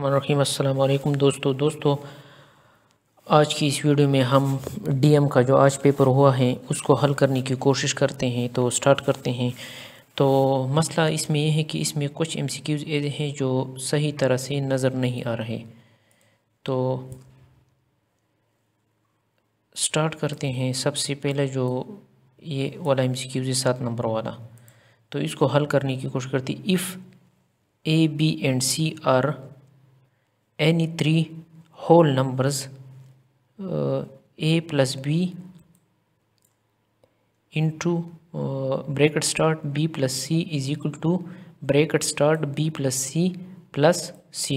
रहीम दोस्तों दोस्तों आज की इस वीडियो में हम डीएम का जो आज पेपर हुआ है उसको हल करने की कोशिश करते हैं तो स्टार्ट करते हैं तो मसला इसमें यह है कि इसमें कुछ एमसीक्यूज़ ऐसे हैं जो सही तरह से नज़र नहीं आ रहे तो स्टार्ट करते हैं सबसे पहले जो ये वाला एमसीक्यूज़ है सात नंबर वाला तो इसको हल करने की कोशिश करती if A B and C are any three whole numbers uh, a plus b into uh, bracket start b plus c is equal to bracket start b plus c plus c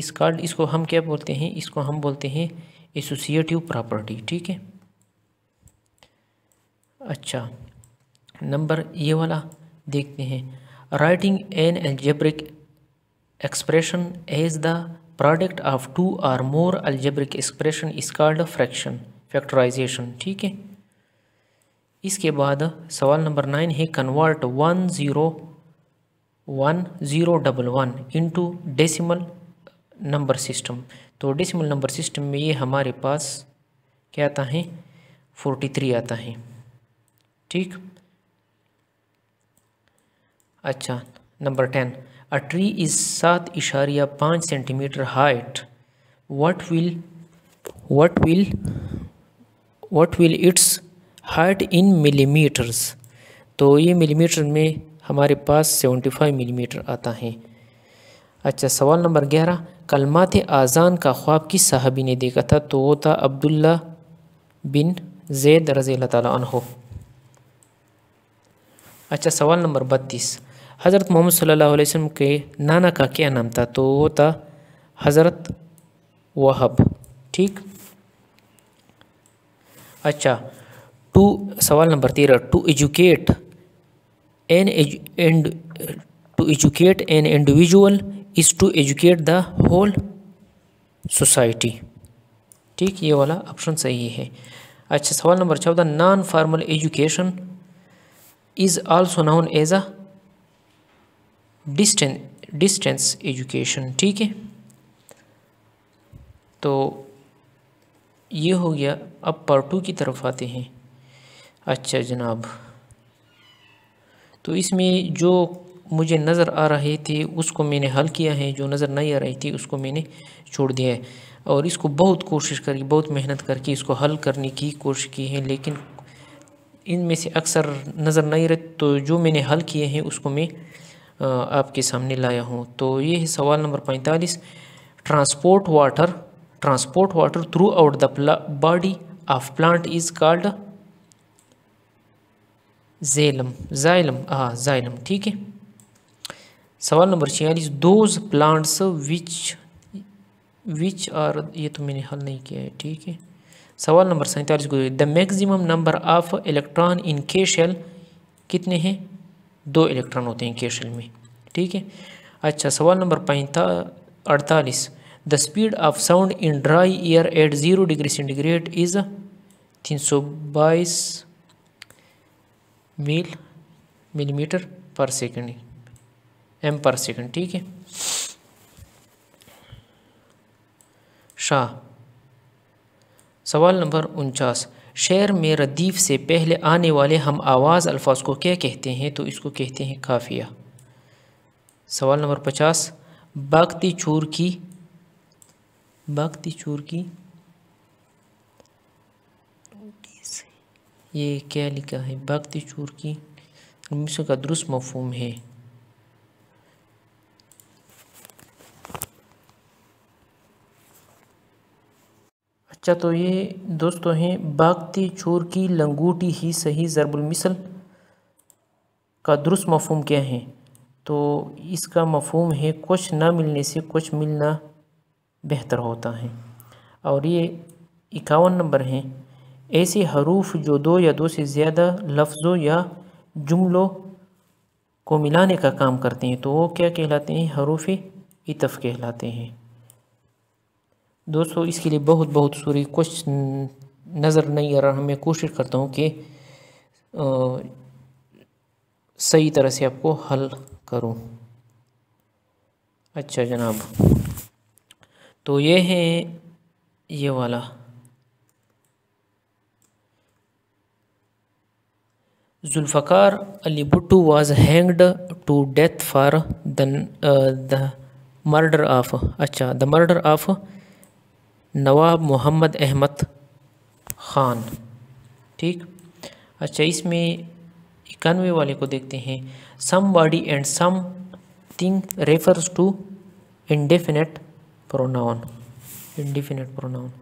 इस कार्ड इसको हम क्या बोलते हैं इसको हम बोलते हैं एसोसिएटिव प्रॉपर्टी ठीक है अच्छा नंबर ये वाला देखते हैं writing an algebraic expression as the product of two or more algebraic expression is called fraction factorization ठीक है इसके बाद सवाल नंबर नाइन है convert one zero one zero double one into decimal number system तो डेसिमल नंबर सिस्टम में ये हमारे पास क्या आता है फोर्टी थ्री आता है ठीक अच्छा number ten A tree is सात इशारिया पाँच centimetre height what will what will what will its height in millimeters तो ये मिलीमीटर में हमारे पास सेवेंटी फाइव मिलीमीटर आता है अच्छा सवाल नंबर ग्यारह कलमात आज़ान का ख्वाब किस साहबी ने देखा था तो वो था अब्दुल्ला बिन जैद रज़ी अल्लाह तहो अच्छा सवाल नंबर बत्तीस हज़रत मोहम्मद सल्लल्लाहु अलैहि वसल्लम के नाना का क्या नाम था तो वो था हज़रत वहब ठीक अच्छा टू सवाल नंबर तेरह to educate an and to educate an individual is to educate the whole society ठीक ये वाला ऑप्शन सही है अच्छा सवाल नंबर चौदह non formal education is also known as a distance distance education ठीक है तो ये हो गया अब पार्ट टू की तरफ आते हैं अच्छा जनाब तो इसमें जो मुझे नज़र आ रहे थे उसको मैंने हल किया है जो नज़र नहीं आ रही थी उसको मैंने छोड़ दिया है और इसको बहुत कोशिश करके बहुत मेहनत करके इसको हल करने की कोशिश की है लेकिन इनमें से अक्सर नज़र नहीं रहती तो जो मैंने हल किए हैं उसको मैं आपके सामने लाया हूँ तो ये है सवाल नंबर पैंतालीस transport water transport water throughout the body of plant is called जेलम जाइलम हाँ जाइलम ठीक है सवाल नंबर छियालीस those plants which which are ये तो मैंने हल नहीं किया है ठीक है सवाल नंबर सैंतालीस को the maximum number of electron in K shell कितने हैं दो इलेक्ट्रॉन होते हैं केशल में ठीक है अच्छा सवाल नंबर पैंता अड़तालीस the speed of sound in dry air at zero degree centigrade is तीन सौ बाईस मील millimetre per second M per second ठीक है शाह सवाल नंबर उनचास शेर में रदीफ़ से पहले आने वाले हम आवाज़ अल्फाज को क्या कहते हैं तो इसको कहते हैं काफिया सवाल नंबर पचास बागती चूर की बागती चूर की ये क्या लिखा है बागती चूर की का दुरुस्त मफहम है अच्छा तो ये दोस्तों तो हैं बागती चोर की लंगूटी ही सही ज़रबुलमिसल का दुरुस्त मफहम क्या है तो इसका मफहम है कुछ ना मिलने से कुछ मिलना बेहतर होता है और ये इक्यावन नंबर हैं ऐसे हरूफ जो दो या दो से ज़्यादा लफ्ज़ों या जुमलों को मिलाने का काम करते हैं तो वो क्या कहलाते हैं हरूफ इतफ़ कहलाते हैं दोस्तों इसके लिए बहुत बहुत सूरी कुछ नज़र नहीं आ रहा मैं कोशिश करता हूँ कि सही तरह से आपको हल करूँ अच्छा जनाब तो ये है ये वाला Zulfikar Ali Bhutto was hanged to death for the murder of अच्छा the murder of Nawab Mohammad Ahmad Khan ठीक अच्छा इसमें इक्यानवे वाले को देखते हैं somebody and something refers to indefinite pronoun indefinite pronoun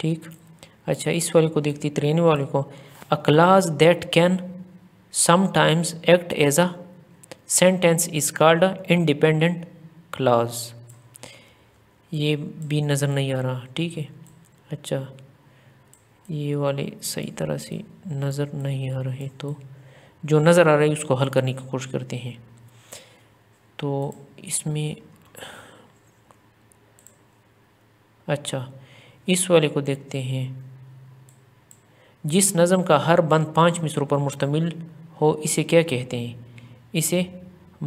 ठीक अच्छा इस वाले को देखते तिरानवे वाले को a clause that can sometimes act as a sentence is called independent clause ये भी नज़र नहीं आ रहा ठीक है अच्छा ये वाले सही तरह से नज़र नहीं आ रहे तो जो नज़र आ रहा है उसको हल करने की कोशिश करते हैं तो इसमें अच्छा इस वाले को देखते हैं जिस नज़म का हर बंद पाँच मिसरों पर मुश्तमिल हो इसे क्या कहते हैं इसे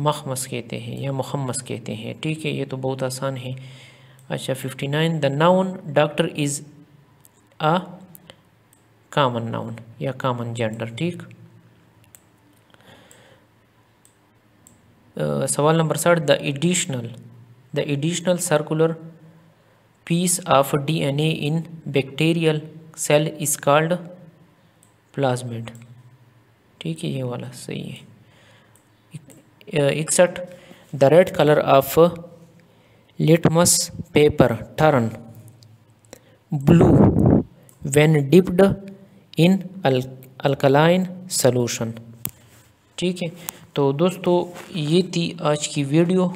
मखमस कहते हैं या मुखमस कहते हैं ठीक है ये तो बहुत आसान है अच्छा fifty nine the noun doctor is a common noun या कामन जेंडर ठीक सवाल नंबर साठ the additional the additional circular piece of DNA in bacterial cell is called plasmid ठीक है ये वाला सही है इकसठ the red colour of litmus paper turn blue when dipped in alkaline solution ठीक है तो दोस्तों ये थी आज की वीडियो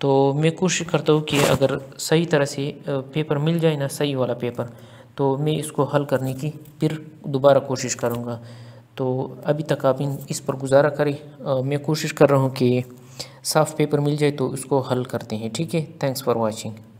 तो मैं कोशिश करता हूँ कि अगर सही तरह से पेपर मिल जाए ना सही वाला पेपर तो मैं इसको हल करने की फिर दोबारा कोशिश करूँगा तो अभी तक आप इन इस पर गुजारा करें मैं कोशिश कर रहा हूँ कि साफ पेपर मिल जाए तो उसको हल करते हैं ठीक है थैंक्स फॉर वॉचिंग